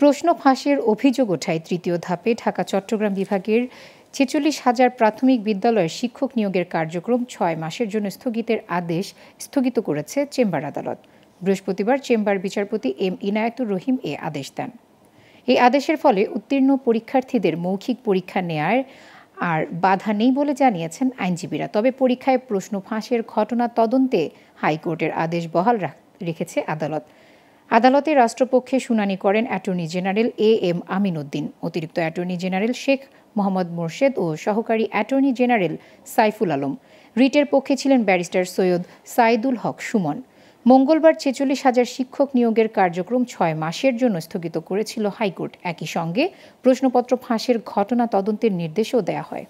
প্রশ্ন ফাঁসের অভিযোগ ওঠায় তৃতীয় ধাপে ঢাকা চট্টগ্রাম বিভাগের ছেচল্লিশ হাজার প্রাথমিক বিদ্যালয়ের শিক্ষক নিয়োগের কার্যক্রম ছয় মাসের জন্য স্থগিতের আদেশ স্থগিত করেছে চেম্বার আদালত বৃহস্পতিবার চেম্বার বিচারপতি এম ইনায়েতুর রহিম এ আদেশ দেন এই আদেশের ফলে উত্তীর্ণ পরীক্ষার্থীদের মৌখিক পরীক্ষা নেয়ার আর বাধা নেই বলে জানিয়েছেন আইনজীবীরা তবে পরীক্ষায় প্রশ্ন ফাঁসের ঘটনা তদন্তে হাইকোর্টের আদেশ বহাল রেখেছে আদালত আদালতে রাষ্ট্রপক্ষে শুনানি করেন attorney general A M Amin Uddin অতিরিক্ত অ্যাটর্নি জেনারেল শেখ মোহাম্মদ মোর্শেদ ও সহকারী অ্যাটর্নি জেনারেল সাইফুল আলম রিটের পক্ষে ছিলেন ব্যারিস্টার সৈয়দ সাইদুল হক সুমন মঙ্গলবার ছেচল্লিশ হাজার শিক্ষক নিয়োগের কার্যক্রম ছয় মাসের জন্য স্থগিত করেছিল হাইকোর্ট একই সঙ্গে প্রশ্নপত্র ফাঁসের ঘটনা তদন্তের নির্দেশও দেয়া হয়